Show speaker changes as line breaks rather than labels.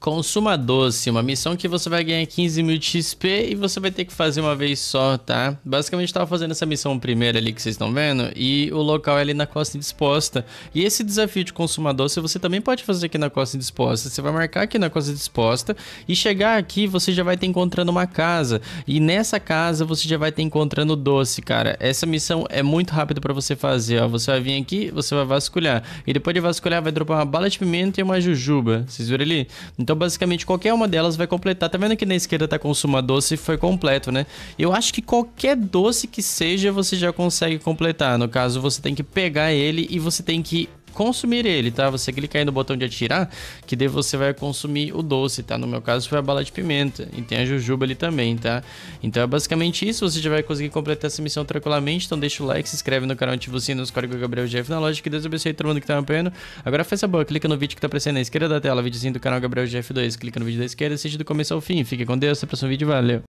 Consuma doce, uma missão que você vai ganhar 15 mil de XP e você vai ter que fazer uma vez só, tá? Basicamente estava fazendo essa missão primeira ali que vocês estão vendo e o local é ali na costa disposta. E esse desafio de consuma doce você também pode fazer aqui na costa disposta. Você vai marcar aqui na costa disposta e chegar aqui você já vai ter encontrando uma casa. E nessa casa você já vai ter encontrando doce, cara. Essa missão é muito rápida para você fazer, ó. Você vai vir aqui, você vai vasculhar. E depois de vasculhar vai dropar uma bala de pimenta e uma jujuba. Vocês viram ali? Então então, basicamente, qualquer uma delas vai completar. Tá vendo que na esquerda tá consuma doce foi completo, né? Eu acho que qualquer doce que seja, você já consegue completar. No caso, você tem que pegar ele e você tem que consumir ele, tá? Você clicar aí no botão de atirar, que daí você vai consumir o doce, tá? No meu caso foi a bala de pimenta e tem a jujuba ali também, tá? Então é basicamente isso, você já vai conseguir completar essa missão tranquilamente, então deixa o like, se inscreve no canal, ativa o sino, nos códigos Gabriel Jeff na loja, que Deus abençoe todo mundo que tá apoiando. Agora faz a boa, clica no vídeo que tá aparecendo na esquerda da tela, videozinho do canal Gabriel Jeff 2, clica no vídeo da esquerda, assiste do começo ao fim, fique com Deus, até o próximo vídeo, valeu!